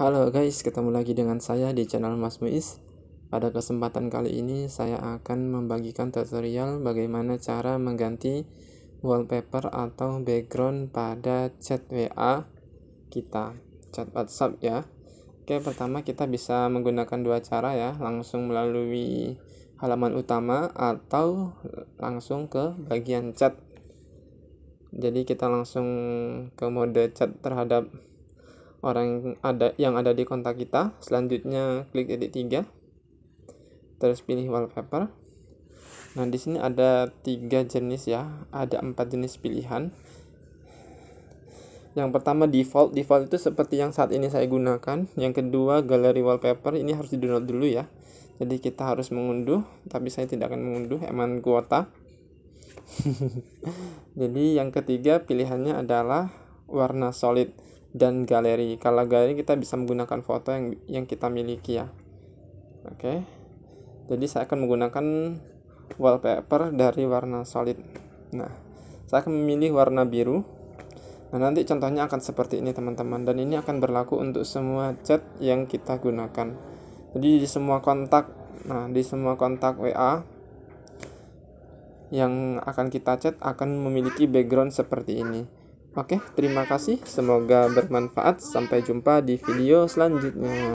Halo guys, ketemu lagi dengan saya di channel Mas Muiz. Pada kesempatan kali ini saya akan membagikan tutorial bagaimana cara mengganti wallpaper atau background pada chat WA kita, chat WhatsApp ya. Oke, pertama kita bisa menggunakan dua cara ya, langsung melalui halaman utama atau langsung ke bagian chat. Jadi kita langsung ke mode chat terhadap orang yang ada yang ada di kontak kita selanjutnya klik titik tiga terus pilih wallpaper nah di sini ada tiga jenis ya ada empat jenis pilihan yang pertama default default itu seperti yang saat ini saya gunakan yang kedua galeri wallpaper ini harus di download dulu ya jadi kita harus mengunduh tapi saya tidak akan mengunduh emang kuota jadi yang ketiga pilihannya adalah warna solid dan galeri. Kalau galeri kita bisa menggunakan foto yang yang kita miliki ya. Oke. Jadi saya akan menggunakan wallpaper dari warna solid. Nah, saya akan memilih warna biru. Nah, nanti contohnya akan seperti ini teman-teman dan ini akan berlaku untuk semua chat yang kita gunakan. Jadi di semua kontak, nah di semua kontak WA yang akan kita chat akan memiliki background seperti ini. Oke, terima kasih. Semoga bermanfaat. Sampai jumpa di video selanjutnya.